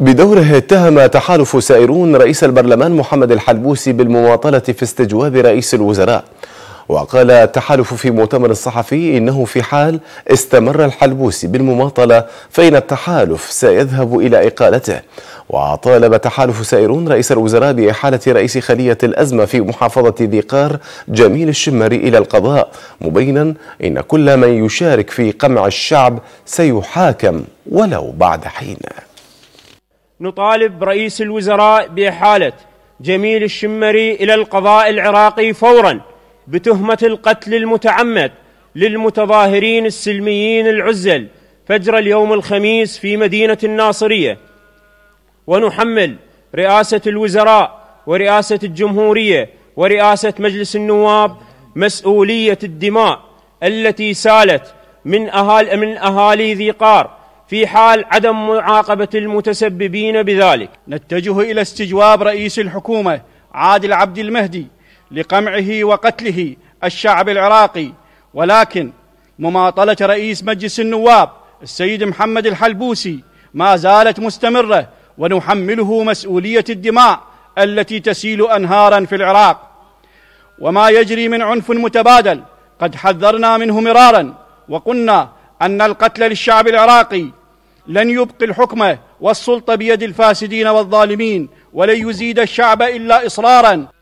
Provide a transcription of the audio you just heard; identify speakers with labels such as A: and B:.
A: بدوره اتهم تحالف سائرون رئيس البرلمان محمد الحلبوسي بالمماطلة في استجواب رئيس الوزراء وقال التحالف في مؤتمر صحفي إنه في حال استمر الحلبوسي بالمماطلة فإن التحالف سيذهب إلى إقالته وطالب تحالف سائرون رئيس الوزراء بإحالة رئيس خلية الأزمة في محافظة ذي قار جميل الشمري إلى القضاء مبينا إن كل من يشارك في قمع الشعب سيحاكم ولو بعد حين
B: نطالب رئيس الوزراء بإحالة جميل الشمري إلى القضاء العراقي فورا بتهمة القتل المتعمد للمتظاهرين السلميين العزل فجر اليوم الخميس في مدينة الناصرية ونحمل رئاسة الوزراء ورئاسة الجمهورية ورئاسة مجلس النواب مسؤولية الدماء التي سالت من أهالي, من أهالي ذي قار في حال عدم معاقبة
C: المتسببين بذلك نتجه إلى استجواب رئيس الحكومة عادل عبد المهدي لقمعه وقتله الشعب العراقي ولكن مماطلة رئيس مجلس النواب السيد محمد الحلبوسي ما زالت مستمرة ونحمله مسؤولية الدماء التي تسيل أنهارا في العراق وما يجري من عنف متبادل قد حذرنا منه مرارا وقلنا أن القتل للشعب العراقي لن يبقي الحكم والسلطه بيد الفاسدين والظالمين ولن يزيد الشعب الا اصرارا